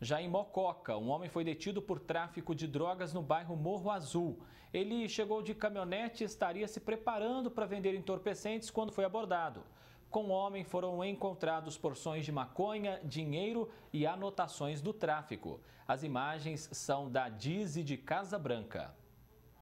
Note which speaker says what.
Speaker 1: Já em Mococa, um homem foi detido por tráfico de drogas no bairro Morro Azul. Ele chegou de caminhonete e estaria se preparando para vender entorpecentes quando foi abordado. Com o homem foram encontrados porções de maconha, dinheiro e anotações do tráfico. As imagens são da Dizzy de Casa Branca.